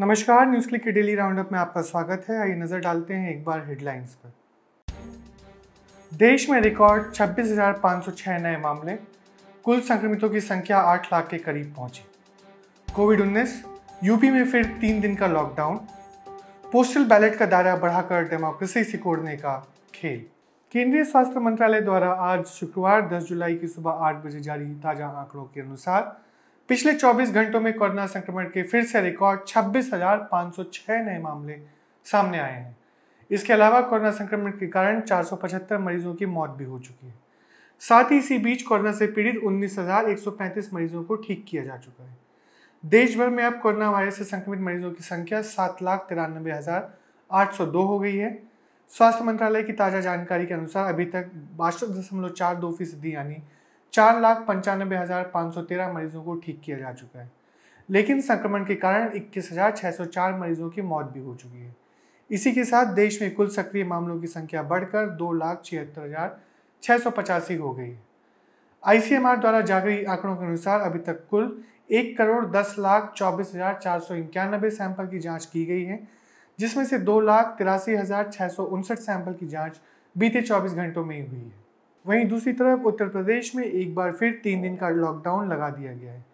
नमस्कार NewsClick के daily roundup में आपका स्वागत है आइए नजर डालते हैं एक बार हेडलाइंस पर देश में रिकॉर्ड 26,506 नए मामले कुल संक्रमितों की संख्या 8 लाख के करीब पहुंची कोविड 19 यूपी में फिर तीन दिन का लॉकडाउन पोस्टल बैलेट का दायरा बढ़ाकर डेमोक्रेसी सिकोड़ने का खेल केंद्रीय स्वास्थ्य मंत्रालय द्वारा आज शुक्रवार 10 जुलाई की सुबह 8 बजे जारी ताज़ा आंकड़ों के अनुसार पिछले 24 घंटों में कोरोना संक्रमण के फिर से रिकॉर्ड 26,506 नए मामले सामने आए हैं इसके अलावा कोरोना संक्रमण के कारण 475 मरीजों की मौत भी हो चुकी है साथ ही इसी बीच कोरोना से पीड़ित 19,135 मरीजों को ठीक किया जा चुका है देश भर में अब कोरोना वायरस से संक्रमित मरीजों की संख्या सात लाख तिरानबे हज़ार आठ सौ दो हो गई है स्वास्थ्य मंत्रालय की ताज़ा जानकारी के अनुसार अभी तक बासठ दशमलव चार दो फीसदी यानी चार लाख पंचानबे हजार पाँच सौ तेरह मरीजों को ठीक किया जा चुका है लेकिन संक्रमण के कारण इक्कीस हजार छः सौ चार मरीजों की मौत भी हो चुकी है इसी के साथ देश में कुल सक्रिय मामलों की संख्या बढ़कर दो लाख छिहत्तर हजार छः सौ पचासी हो गई है आईसीएमआर द्वारा जारी आंकड़ों के अनुसार अभी तक कुल एक करोड़ दस लाख चौबीस हजार चार सौ इक्यानबे सैंपल की जांच की गई है जिसमें से दो लाख तिरासी हजार छः सौ उनसठ सैंपल की जांच बीते चौबीस घंटों में ही हुई है वहीं दूसरी तरफ उत्तर प्रदेश में एक बार फिर तीन दिन का लॉकडाउन लगा दिया गया है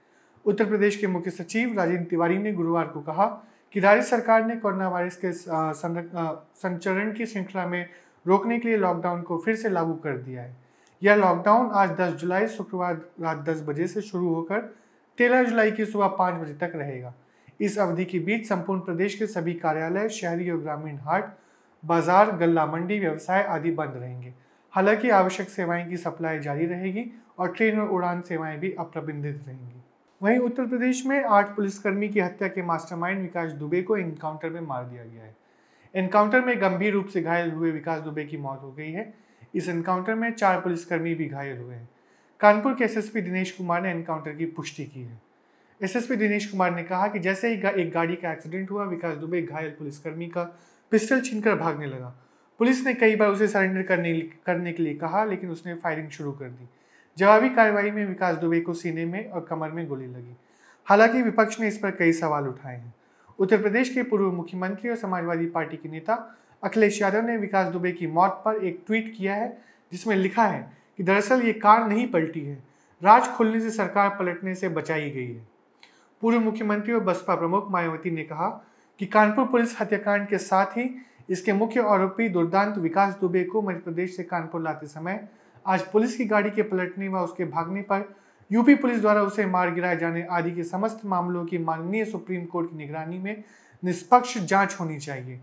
उत्तर प्रदेश के मुख्य सचिव राजेंद्र तिवारी ने गुरुवार को कहा कि राज्य सरकार ने कोरोना वायरस के संचरण की श्रृंखला में रोकने के लिए लॉकडाउन को फिर से लागू कर दिया है यह लॉकडाउन आज 10 जुलाई शुक्रवार रात 10 बजे से शुरू होकर 13 जुलाई की सुबह पाँच बजे तक रहेगा इस अवधि के बीच संपूर्ण प्रदेश के सभी कार्यालय शहरी और ग्रामीण हाट बाजार गल्ला मंडी व्यवसाय आदि बंद रहेंगे हालांकि आवश्यक सेवाएं की सप्लाई जारी रहेगी और ट्रेन और उड़ान सेवाएं भी अप्रबंधित रहेंगी वहीं उत्तर प्रदेश में आठ पुलिसकर्मी की हत्या के मास्टरमाइंड विकास दुबे को एनकाउंटर में मार दिया गया है एनकाउंटर में गंभीर रूप से घायल हुए विकास दुबे की मौत हो गई है इस एनकाउंटर में चार पुलिसकर्मी भी घायल हुए हैं कानपुर के एसएसपी दिनेश कुमार ने एनकाउंटर की पुष्टि की है एसएसपी दिनेश कुमार ने कहा कि जैसे ही एक गाड़ी का एक्सीडेंट हुआ विकास दुबे घायल पुलिसकर्मी का पिस्टल छीनकर भागने लगा पुलिस ने कई बार उसे सरेंडर करने करने के लिए कहा लेकिन उसने फायरिंग शुरू कर दी जवाबी कार्रवाई में विकास दुबे को सीने में और कमर में गोली लगी हालांकि विपक्ष ने इस पर कई सवाल उठाए हैं उत्तर प्रदेश के पूर्व मुख्यमंत्री और समाजवादी पार्टी के नेता अखिलेश यादव ने विकास दुबे की मौत पर एक ट्वीट किया है जिसमें लिखा है कि दरअसल ये कार नहीं पलटी है राज खुलने से सरकार पलटने से बचाई गई है पूर्व मुख्यमंत्री और बसपा प्रमुख मायावती ने कहा कि कानपुर पुलिस हत्याकांड के साथ ही इसके मुख्य आरोपी दुर्दांत विकास दुबे को मध्य प्रदेश से कानपुर लाते समय आज पुलिस की गाड़ी के पलटने व उसके भागने पर यूपी पुलिस द्वारा उसे मार गिराए जाने आदि के समस्त मामलों की माननीय सुप्रीम कोर्ट की निगरानी में निष्पक्ष जांच होनी चाहिए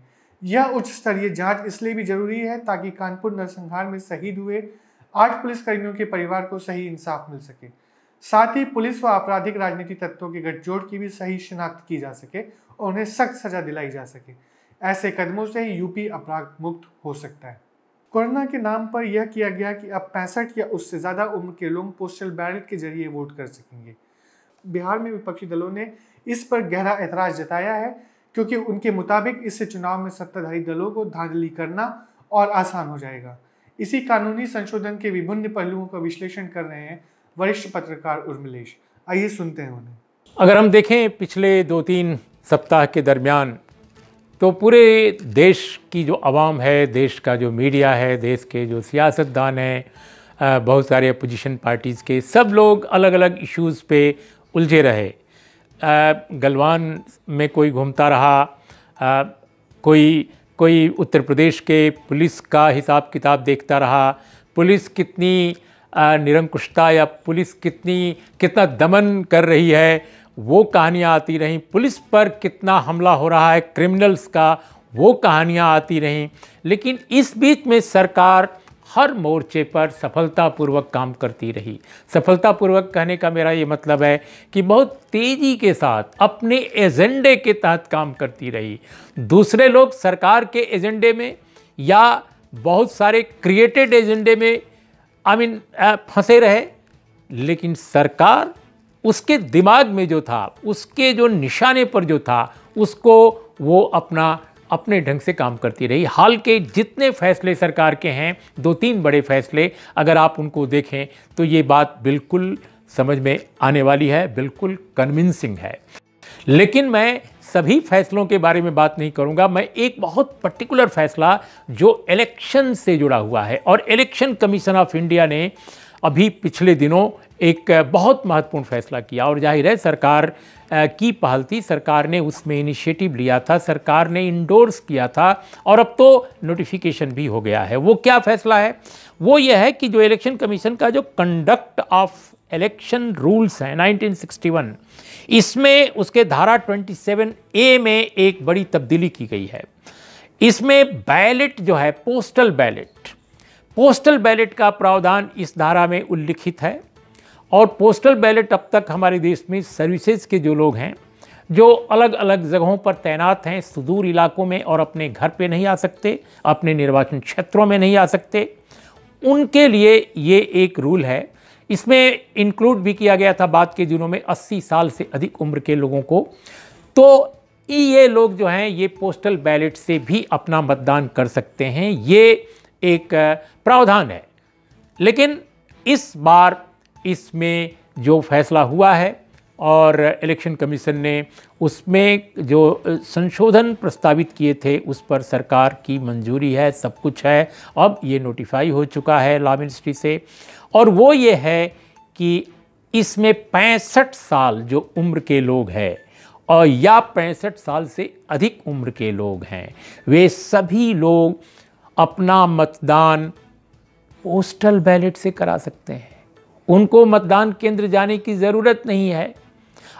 यह उच्च स्तरीय जांच इसलिए भी जरूरी है ताकि कानपुर नरसंहार में शहीद हुए आठ पुलिसकर्मियों के परिवार को सही इंसाफ मिल सके साथ ही पुलिस व आपराधिक राजनीतिक तत्वों के गठजोड़ की भी सही शिनाख्त की जा सके और उन्हें सख्त सजा दिलाई जा सके ऐसे कदमों से ही यूपी अपराध मुक्त हो सकता है कोरोना के नाम पर यह किया गया कि अब पैंसठ या उससे ज़्यादा उम्र के लोग पोस्टल बैलेट के जरिए वोट कर सकेंगे बिहार में विपक्षी दलों ने इस पर गहरा ऐतराज जताया है क्योंकि उनके मुताबिक इससे चुनाव में सत्ताधारी दलों को धांधली करना और आसान हो जाएगा इसी कानूनी संशोधन के विभिन्न पहलुओं का विश्लेषण कर रहे हैं वरिष्ठ पत्रकार उर्मिलेश आइए सुनते हैं उन्हें अगर हम देखें पिछले दो तीन सप्ताह के दरमियान तो पूरे देश की जो आवाम है देश का जो मीडिया है देश के जो सियासतदान हैं बहुत सारे अपोजिशन पार्टीज़ के सब लोग अलग अलग इश्यूज़ पे उलझे रहे गलवान में कोई घूमता रहा कोई कोई उत्तर प्रदेश के पुलिस का हिसाब किताब देखता रहा पुलिस कितनी निरंकुशता या पुलिस कितनी कितना दमन कर रही है वो कहानियाँ आती रहीं पुलिस पर कितना हमला हो रहा है क्रिमिनल्स का वो कहानियाँ आती रहीं लेकिन इस बीच में सरकार हर मोर्चे पर सफलतापूर्वक काम करती रही सफलतापूर्वक कहने का मेरा ये मतलब है कि बहुत तेज़ी के साथ अपने एजेंडे के तहत काम करती रही दूसरे लोग सरकार के एजेंडे में या बहुत सारे क्रिएटेड एजेंडे में आई मीन फंसे रहे लेकिन सरकार उसके दिमाग में जो था उसके जो निशाने पर जो था उसको वो अपना अपने ढंग से काम करती रही हाल के जितने फैसले सरकार के हैं दो तीन बड़े फैसले अगर आप उनको देखें तो ये बात बिल्कुल समझ में आने वाली है बिल्कुल कन्विंसिंग है लेकिन मैं सभी फैसलों के बारे में बात नहीं करूंगा मैं एक बहुत पर्टिकुलर फैसला जो इलेक्शन से जुड़ा हुआ है और इलेक्शन कमीशन ऑफ इंडिया ने अभी पिछले दिनों एक बहुत महत्वपूर्ण फैसला किया और जाहिर है सरकार की पहल थी सरकार ने उसमें इनिशिएटिव लिया था सरकार ने इंडोर्स किया था और अब तो नोटिफिकेशन भी हो गया है वो क्या फैसला है वो ये है कि जो इलेक्शन कमीशन का जो कंडक्ट ऑफ इलेक्शन रूल्स हैं 1961 इसमें उसके धारा 27 ए में एक बड़ी तब्दीली की गई है इसमें बैलेट जो है पोस्टल बैलेट पोस्टल बैलेट का प्रावधान इस धारा में उल्लिखित है और पोस्टल बैलेट अब तक हमारे देश में सर्विसेज के जो लोग हैं जो अलग अलग जगहों पर तैनात हैं सुदूर इलाकों में और अपने घर पे नहीं आ सकते अपने निर्वाचन क्षेत्रों में नहीं आ सकते उनके लिए ये एक रूल है इसमें इंक्लूड भी किया गया था बाद के दिनों में 80 साल से अधिक उम्र के लोगों को तो ये लोग जो हैं ये पोस्टल बैलेट से भी अपना मतदान कर सकते हैं ये एक प्रावधान है लेकिन इस बार इसमें जो फैसला हुआ है और इलेक्शन कमीशन ने उसमें जो संशोधन प्रस्तावित किए थे उस पर सरकार की मंजूरी है सब कुछ है अब ये नोटिफाई हो चुका है लॉ मिनिस्ट्री से और वो ये है कि इसमें पैंसठ साल जो उम्र के लोग हैं और या पैंसठ साल से अधिक उम्र के लोग हैं वे सभी लोग अपना मतदान पोस्टल बैलेट से करा सकते हैं उनको मतदान केंद्र जाने की ज़रूरत नहीं है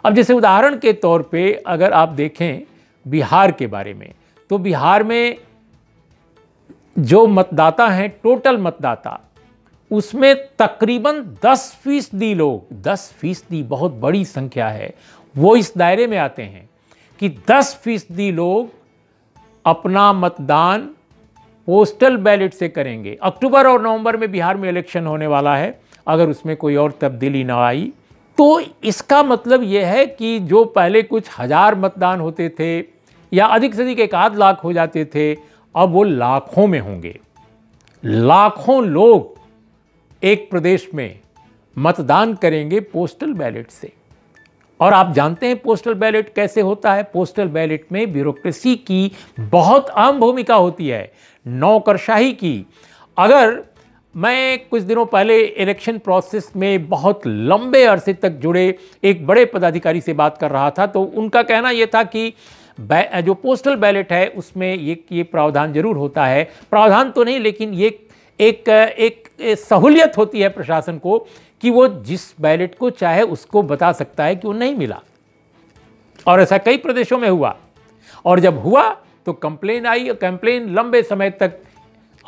अब जैसे उदाहरण के तौर पे अगर आप देखें बिहार के बारे में तो बिहार में जो मतदाता हैं टोटल मतदाता उसमें तकरीबन 10 फीसदी लोग 10 फीसदी बहुत बड़ी संख्या है वो इस दायरे में आते हैं कि 10 फीसदी लोग अपना मतदान पोस्टल बैलेट से करेंगे अक्टूबर और नवंबर में बिहार में इलेक्शन होने वाला है अगर उसमें कोई और तब्दीली ना आई तो इसका मतलब यह है कि जो पहले कुछ हज़ार मतदान होते थे या अधिक से अधिक एक आध लाख हो जाते थे अब वो लाखों में होंगे लाखों लोग एक प्रदेश में मतदान करेंगे पोस्टल बैलेट से और आप जानते हैं पोस्टल बैलेट कैसे होता है पोस्टल बैलेट में ब्यूरोक्रेसी की बहुत अहम भूमिका होती है नौकरशाही की अगर मैं कुछ दिनों पहले इलेक्शन प्रोसेस में बहुत लंबे अरसे तक जुड़े एक बड़े पदाधिकारी से बात कर रहा था तो उनका कहना यह था कि जो पोस्टल बैलेट है उसमें ये ये प्रावधान जरूर होता है प्रावधान तो नहीं लेकिन ये एक एक, एक सहूलियत होती है प्रशासन को कि वो जिस बैलेट को चाहे उसको बता सकता है कि वो नहीं मिला और ऐसा कई प्रदेशों में हुआ और जब हुआ तो कंप्लेन आई और कंप्लेन लंबे समय तक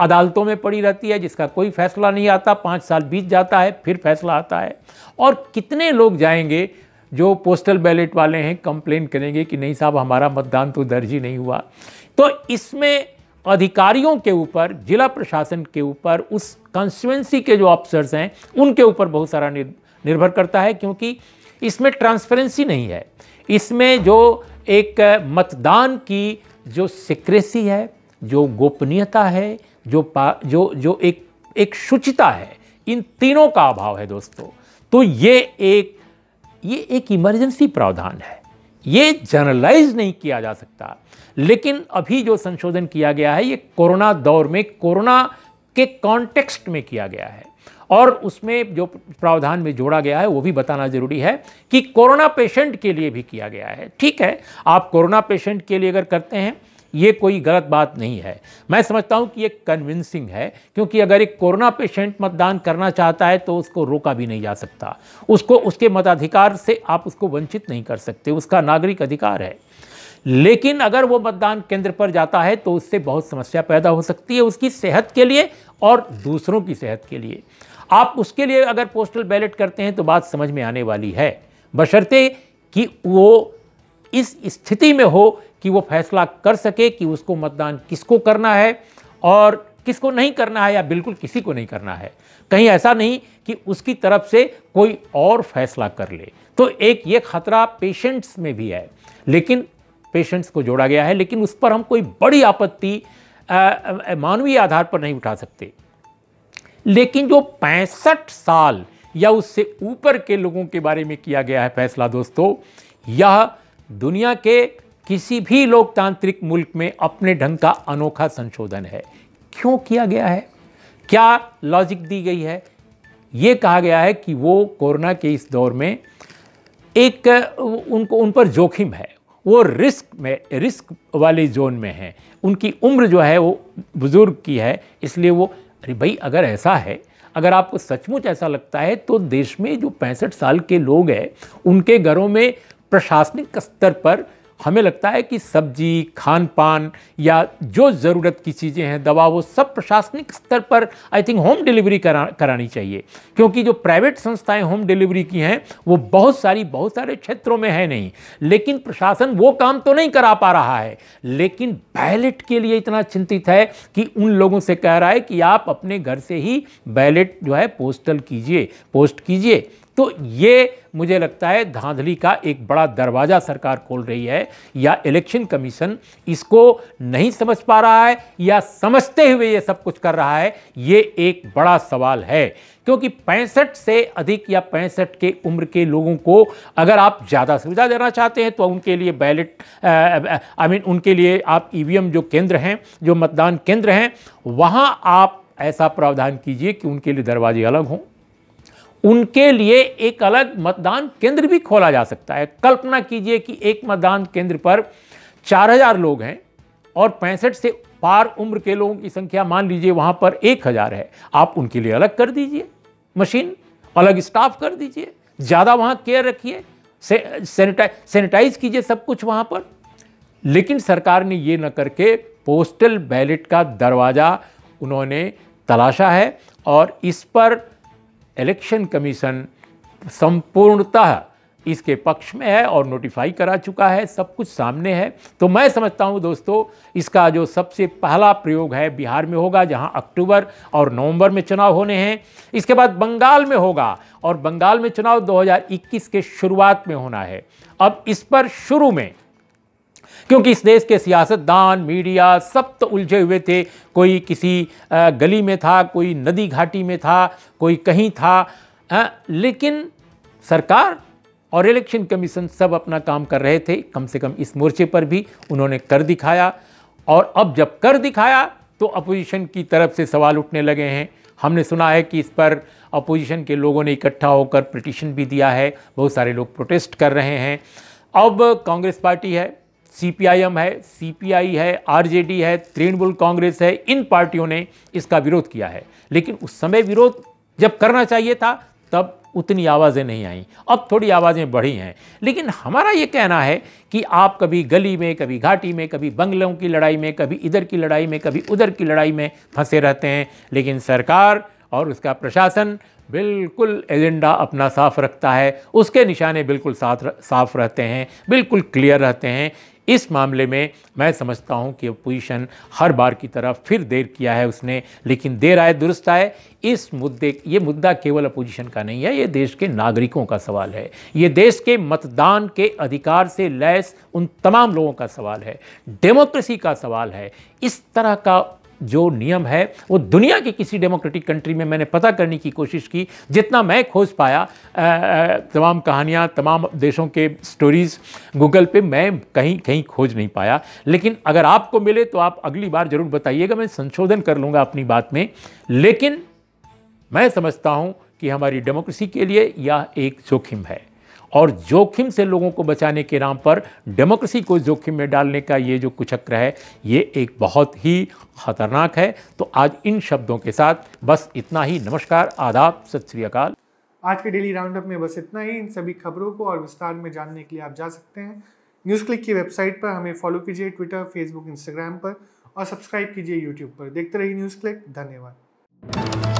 अदालतों में पड़ी रहती है जिसका कोई फैसला नहीं आता पाँच साल बीत जाता है फिर फैसला आता है और कितने लोग जाएंगे जो पोस्टल बैलेट वाले हैं कंप्लेन करेंगे कि नहीं साहब हमारा मतदान तो दर्ज ही नहीं हुआ तो इसमें अधिकारियों के ऊपर जिला प्रशासन के ऊपर उस कंस्टिट्युएंसी के जो ऑफिसर्स हैं उनके ऊपर बहुत सारा निर्भर करता है क्योंकि इसमें ट्रांसपेरेंसी नहीं है इसमें जो एक मतदान की जो सिक्रेसी है जो गोपनीयता है जो पा जो जो एक एक शुचिता है इन तीनों का अभाव है दोस्तों तो ये एक ये एक इमरजेंसी प्रावधान है ये जनरलाइज नहीं किया जा सकता लेकिन अभी जो संशोधन किया गया है ये कोरोना दौर में कोरोना के कॉन्टेक्स्ट में किया गया है और उसमें जो प्रावधान में जोड़ा गया है वो भी बताना जरूरी है कि कोरोना पेशेंट के लिए भी किया गया है ठीक है आप कोरोना पेशेंट के लिए अगर करते हैं ये कोई गलत बात नहीं है मैं समझता हूँ कि ये कन्विंसिंग है क्योंकि अगर एक कोरोना पेशेंट मतदान करना चाहता है तो उसको रोका भी नहीं जा सकता उसको उसके मताधिकार से आप उसको वंचित नहीं कर सकते उसका नागरिक अधिकार है लेकिन अगर वो मतदान केंद्र पर जाता है तो उससे बहुत समस्या पैदा हो सकती है उसकी सेहत के लिए और दूसरों की सेहत के लिए आप उसके लिए अगर पोस्टल बैलेट करते हैं तो बात समझ में आने वाली है बशर्ते कि वो इस स्थिति में हो कि वो फैसला कर सके कि उसको मतदान किसको करना है और किसको नहीं करना है या बिल्कुल किसी को नहीं करना है कहीं ऐसा नहीं कि उसकी तरफ से कोई और फैसला कर ले तो एक ये खतरा पेशेंट्स में भी है लेकिन पेशेंट्स को जोड़ा गया है लेकिन उस पर हम कोई बड़ी आपत्ति मानवीय आधार पर नहीं उठा सकते लेकिन जो पैंसठ साल या उससे ऊपर के लोगों के बारे में किया गया है फैसला दोस्तों यह दुनिया के किसी भी लोकतांत्रिक मुल्क में अपने ढंग का अनोखा संशोधन है क्यों किया गया है क्या लॉजिक दी गई है ये कहा गया है कि वो कोरोना के इस दौर में एक उनको उन पर जोखिम है वो रिस्क में रिस्क वाले जोन में हैं उनकी उम्र जो है वो बुज़ुर्ग की है इसलिए वो अरे भाई अगर ऐसा है अगर आपको सचमुच ऐसा लगता है तो देश में जो पैंसठ साल के लोग हैं उनके घरों में प्रशासनिक स्तर पर हमें लगता है कि सब्जी खान पान या जो ज़रूरत की चीज़ें हैं दवा वो सब प्रशासनिक स्तर पर आई थिंक होम डिलीवरी करा करानी चाहिए क्योंकि जो प्राइवेट संस्थाएं होम डिलीवरी की हैं वो बहुत सारी बहुत सारे क्षेत्रों में है नहीं लेकिन प्रशासन वो काम तो नहीं करा पा रहा है लेकिन बैलेट के लिए इतना चिंतित है कि उन लोगों से कह रहा है कि आप अपने घर से ही बैलेट जो है पोस्टल कीजिए पोस्ट कीजिए तो ये मुझे लगता है धांधली का एक बड़ा दरवाज़ा सरकार खोल रही है या इलेक्शन कमीशन इसको नहीं समझ पा रहा है या समझते हुए ये सब कुछ कर रहा है ये एक बड़ा सवाल है क्योंकि पैंसठ से अधिक या पैंसठ के उम्र के लोगों को अगर आप ज़्यादा सुविधा देना चाहते हैं तो उनके लिए बैलेट आई मीन उनके लिए आप ई e जो केंद्र हैं जो मतदान केंद्र हैं वहाँ आप ऐसा प्रावधान कीजिए कि उनके लिए दरवाजे अलग हों उनके लिए एक अलग मतदान केंद्र भी खोला जा सकता है कल्पना कीजिए कि एक मतदान केंद्र पर 4000 लोग हैं और पैंसठ से पार उम्र के लोगों की संख्या मान लीजिए वहाँ पर 1000 है आप उनके लिए अलग कर दीजिए मशीन अलग स्टाफ कर दीजिए ज़्यादा वहाँ केयर रखिए सेनेटाइज सैनिटाइज कीजिए सब कुछ वहाँ पर लेकिन सरकार ने ये न करके पोस्टल बैलेट का दरवाज़ा उन्होंने तलाशा है और इस पर इलेक्शन कमीशन संपूर्णतः इसके पक्ष में है और नोटिफाई करा चुका है सब कुछ सामने है तो मैं समझता हूं दोस्तों इसका जो सबसे पहला प्रयोग है बिहार में होगा जहां अक्टूबर और नवंबर में चुनाव होने हैं इसके बाद बंगाल में होगा और बंगाल में चुनाव 2021 के शुरुआत में होना है अब इस पर शुरू में क्योंकि इस देश के सियासतदान मीडिया सब तो उलझे हुए थे कोई किसी गली में था कोई नदी घाटी में था कोई कहीं था आ, लेकिन सरकार और इलेक्शन कमीशन सब अपना काम कर रहे थे कम से कम इस मोर्चे पर भी उन्होंने कर दिखाया और अब जब कर दिखाया तो अपोजिशन की तरफ से सवाल उठने लगे हैं हमने सुना है कि इस पर अपोजिशन के लोगों ने इकट्ठा होकर पटिशन भी दिया है बहुत सारे लोग प्रोटेस्ट कर रहे हैं अब कांग्रेस पार्टी है सीपीआईएम है सीपीआई है आरजेडी है तृणमूल कांग्रेस है इन पार्टियों ने इसका विरोध किया है लेकिन उस समय विरोध जब करना चाहिए था तब उतनी आवाज़ें नहीं आई अब थोड़ी आवाज़ें बढ़ी हैं लेकिन हमारा ये कहना है कि आप कभी गली में कभी घाटी में कभी बंगलों की लड़ाई में कभी इधर की लड़ाई में कभी उधर की लड़ाई में फंसे रहते हैं लेकिन सरकार और उसका प्रशासन बिल्कुल एजेंडा अपना साफ रखता है उसके निशाने बिल्कुल साथ साफ रहते हैं बिल्कुल क्लियर रहते हैं इस मामले में मैं समझता हूं कि अपोजिशन हर बार की तरह फिर देर किया है उसने लेकिन देर आए दुरुस्त आए इस मुद्दे ये मुद्दा केवल अपोजिशन का नहीं है ये देश के नागरिकों का सवाल है ये देश के मतदान के अधिकार से लैस उन तमाम लोगों का सवाल है डेमोक्रेसी का सवाल है इस तरह का जो नियम है वो दुनिया के किसी डेमोक्रेटिक कंट्री में मैंने पता करने की कोशिश की जितना मैं खोज पाया तमाम कहानियाँ तमाम देशों के स्टोरीज़ गूगल पे मैं कहीं कहीं खोज नहीं पाया लेकिन अगर आपको मिले तो आप अगली बार ज़रूर बताइएगा मैं संशोधन कर लूँगा अपनी बात में लेकिन मैं समझता हूँ कि हमारी डेमोक्रेसी के लिए यह एक जोखिम है और जोखिम से लोगों को बचाने के नाम पर डेमोक्रेसी को जोखिम में डालने का ये जो कुचक्र है ये एक बहुत ही खतरनाक है तो आज इन शब्दों के साथ बस इतना ही नमस्कार आदाब सत श्रीकाल आज के डेली राउंडअप में बस इतना ही इन सभी खबरों को और विस्तार में जानने के लिए आप जा सकते हैं न्यूज़ क्लिक की वेबसाइट पर हमें फॉलो कीजिए ट्विटर फेसबुक इंस्टाग्राम पर और सब्सक्राइब कीजिए यूट्यूब पर देखते रहिए न्यूज़ क्लिक धन्यवाद